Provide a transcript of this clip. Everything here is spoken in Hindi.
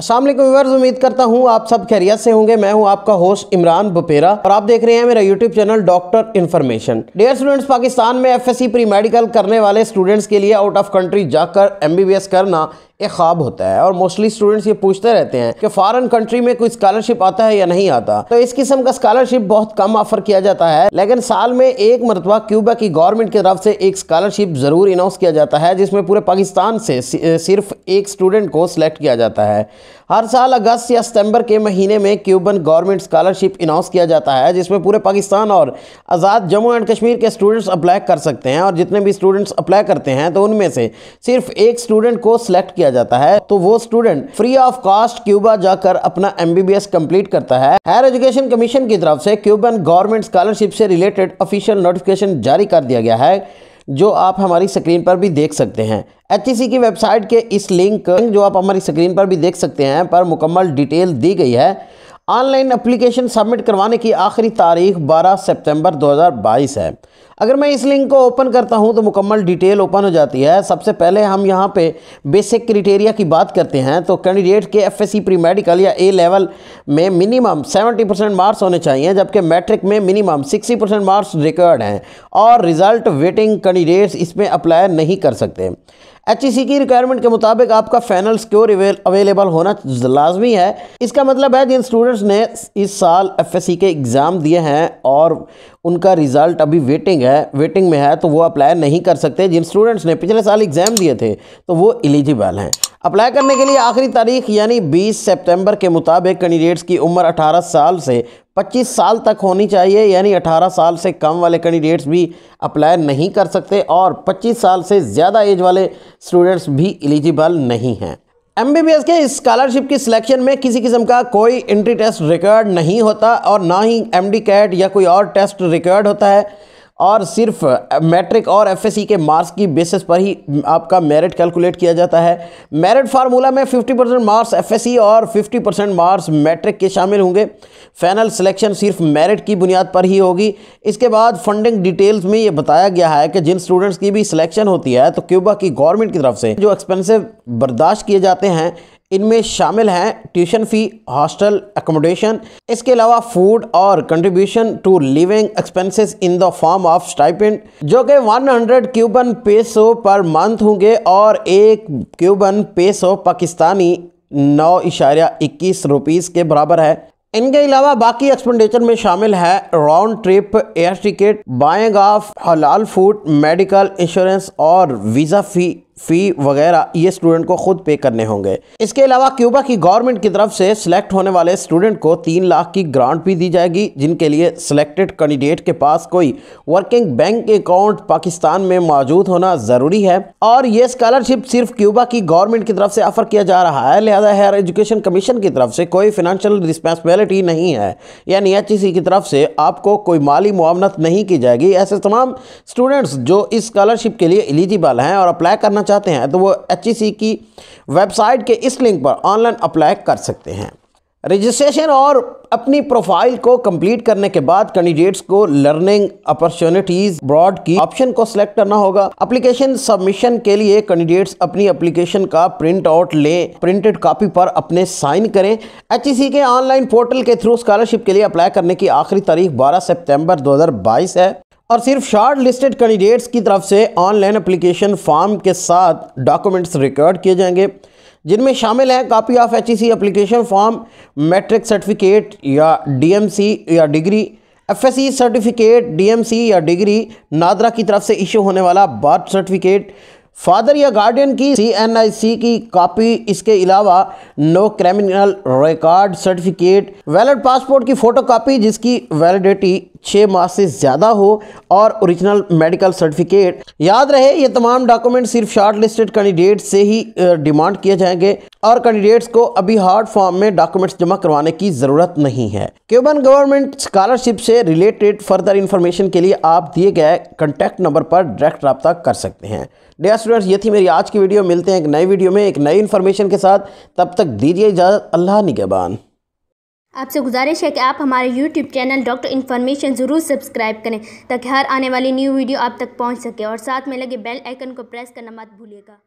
असलम व्यवर्स उम्मीद करता हूँ आप सब खैरियत से होंगे मैं हूँ आपका होस्ट इमरान बपेरा और आप देख रहे हैं मेरा YouTube channel doctor information dear students Pakistan में एफएससी प्री मेडिकल करने वाले स्टूडेंट्स के लिए आउट ऑफ कंट्री जाकर एमबीबीएस करना एक ख्वाब होता है और मोस्टली स्टूडेंट्स ये पूछते रहते हैं कि फॉरेन कंट्री में कोई स्कॉलरशिप आता है या नहीं आता तो इस किस्म का स्कॉलरशिप बहुत कम ऑफर किया जाता है लेकिन साल में एक मरतबा क्यूबा की गवर्नमेंट की तरफ से एक स्कॉलरशिप ज़रूर अनाउंस किया जाता है जिसमें पूरे पाकिस्तान से सिर्फ एक स्टूडेंट को सिलेक्ट किया जाता है हर साल अगस्त या सितंबर के महीने में क्यूबन गवर्नमेंट स्कॉलरशिप अनाउंस किया जाता है जिसमें पूरे पाकिस्तान और आज़ाद जम्मू एंड कश्मीर के स्टूडेंट्स अप्लाई कर सकते हैं और जितने भी स्टूडेंट्स अप्लाई करते हैं तो उनमें से सिर्फ एक स्टूडेंट को सिलेक्ट किया किया जाता है तो वो student free of cost Cuba जाकर अपना एमबीबीएस कंप्लीट करता है हायर एजुकेशन कमीशन की तरफ से क्यूबन गवर्नमेंट स्कॉलरशिप से रिलेटेड ऑफिशियल नोटिफिकेशन जारी कर दिया गया है जो आप हमारी स्क्रीन पर भी देख सकते हैं एच e की वेबसाइट के इस लिंक जो आप हमारी स्क्रीन पर भी देख सकते हैं पर मुकम्मल डिटेल दी गई है ऑनलाइन एप्लीकेशन सबमिट करवाने की आखिरी तारीख 12 सितंबर 2022 है अगर मैं इस लिंक को ओपन करता हूं तो मुकम्मल डिटेल ओपन हो जाती है सबसे पहले हम यहां पे बेसिक क्रिटेरिया की बात करते हैं तो कैंडिडेट के एफ एस प्री मेडिकल या ए लेवल में मिनिमम 70 परसेंट मार्क्स होने चाहिए जबकि मैट्रिक में मिनिमम 60 परसेंट मार्क्स रिकॉर्ड हैं और रिज़ल्ट वेटिंग कैंडिडेट्स इसमें अप्लाई नहीं कर सकते एच e की रिक्वायरमेंट के मुताबिक आपका फाइनल स्क्योर अवेलेबल होना लाजमी है इसका मतलब है जिन स्टूडेंट्स ने इस साल एफ के एग्ज़ाम दिए हैं और उनका रिज़ल्ट अभी वेटिंग है है वेटिंग में है तो वो अप्लाई नहीं कर सकते जिन स्टूडेंट्स ने पिछले साल एग्ज़ाम दिए थे तो वो एलिजिबल हैं अप्लाई करने के लिए आखिरी तारीख यानी 20 सितंबर के मुताबिक कैंडिडेट्स की उम्र 18 साल से 25 साल तक होनी चाहिए यानी 18 साल से कम वाले कैंडिडेट्स भी अप्लाई नहीं कर सकते और पच्चीस साल से ज़्यादा एज वाले स्टूडेंट्स भी एलिजिबल नहीं हैं एम के स्कॉलरशिप की सिलेक्शन में किसी किस्म का कोई एंट्री टेस्ट रिकॉर्ड नहीं होता और ना ही एम कैट या कोई और टेस्ट रिकॉर्ड होता है और सिर्फ मैट्रिक और एफएससी के मार्क्स की बेसिस पर ही आपका मेरिट कैलकुलेट किया जाता है मेरिट फार्मूला में 50 परसेंट मार्क्स एफ और 50 परसेंट मार्क्स मैट्रिक के शामिल होंगे फाइनल सिलेक्शन सिर्फ मेरिट की बुनियाद पर ही होगी इसके बाद फंडिंग डिटेल्स में ये बताया गया है कि जिन स्टूडेंट्स की भी सिलेक्शन होती है तो क्यूबा की गवर्नमेंट की तरफ से जो एक्सपेंसिव बर्दाश्त किए जाते हैं इनमें शामिल हैं ट्यूशन फ़ी हॉस्टल एकोमोडेशन इसके अलावा फूड और contribution to living expenses in the form of stipend जो कि 100 क्यूबन पेसो पर मंथ होंगे और एक क्यूबन पेसो पाकिस्तानी नौ इशारा इक्कीस रुपीज़ के बराबर है इनके अलावा बाकी एक्सपेंडिचर में शामिल है round trip air ticket buying of halal food medical insurance और वीज़ा फ़ी फ़ी वगैरह ये स्टूडेंट को खुद पे करने होंगे इसके अलावा क्यूबा की गवर्नमेंट की तरफ से सिलेक्ट होने वाले स्टूडेंट को तीन लाख की ग्रांट भी दी जाएगी जिनके लिए सिलेक्टेड कैंडिडेट के पास कोई वर्किंग बैंक अकाउंट पाकिस्तान में मौजूद होना ज़रूरी है और ये स्कॉलरशिप सिर्फ क्यूबा की गवर्नमेंट की तरफ से ऑफर किया जा रहा है लिहाजा हायर एजुकेशन कमीशन की तरफ से कोई फिनंशियल रिस्पॉन्सिबिलिटी नहीं है यानी एच e की तरफ से आपको कोई माली मुआवनत नहीं की जाएगी ऐसे तमाम स्टूडेंट्स जो इस स्कॉलरशिप के लिए एलिजिबल हैं और अप्लाई करना चाहते हैं तो वो एच e की वेबसाइट के इस लिंक पर ऑनलाइन अप्लाई कर सकते हैं रजिस्ट्रेशन और अपनी प्रोफाइल को कंप्लीट करने के बाद कैंडिडेट्स को लर्निंग अपॉर्चुनिटीज ब्रॉड की ऑप्शन को सिलेक्ट करना होगा एप्लीकेशन सबमिशन के लिए कैंडिडेट्स अपनी एप्लीकेशन का प्रिंट आउट लें प्रिंटेड कॉपी पर अपने साइन करें एच e के ऑनलाइन पोर्टल के थ्रू स्कॉलरशिप के लिए अप्लाई करने की आखिरी तारीख 12 सितंबर 2022 है और सिर्फ शॉर्ट लिस्टेड कैंडिडेट्स की तरफ से ऑनलाइन अप्लीकेशन फॉर्म के साथ डॉक्यूमेंट्स रिकॉर्ड किए जाएंगे जिनमें शामिल हैं copy of H E form matric certificate या डीएमसी या डिग्री एफएससी सर्टिफिकेट डीएमसी या डिग्री नादरा की तरफ से इशू होने वाला बर्थ सर्टिफिकेट फादर या गार्डियन की सी की कॉपी इसके अलावा no criminal record certificate valid passport की फ़ोटो कापी जिसकी वैलिडिटी छः माह से ज़्यादा हो और ओरिजिनल मेडिकल सर्टिफिकेट याद रहे ये तमाम डॉक्यूमेंट सिर्फ शार्ट लिस्टेड कैंडिडेट से ही डिमांड किए जाएंगे और कैंडिडेट्स को अभी हार्ड फॉर्म में डॉक्यूमेंट्स जमा करवाने की ज़रूरत नहीं है क्यूबन गवर्नमेंट स्कॉलरशिप से रिलेटेड फर्दर इन्फॉर्मेशन के लिए आप दिए गए कंटैक्ट नंबर पर डायरेक्ट रब्ता कर सकते हैं डेयर स्टूडेंट्स ये थी मेरी आज की वीडियो मिलते हैं एक नई वीडियो में एक नई इन्फॉर्मेशन के साथ तब तक दीजिए इजाज़त अल्लाह निगेबान आपसे गुजारिश है कि आप हमारे YouTube चैनल डॉक्टर इन्फॉर्मेशन ज़रूर सब्सक्राइब करें ताकि हर आने वाली न्यू वीडियो आप तक पहुंच सके और साथ में लगे बेल आइकन को प्रेस करना मत भूलिएगा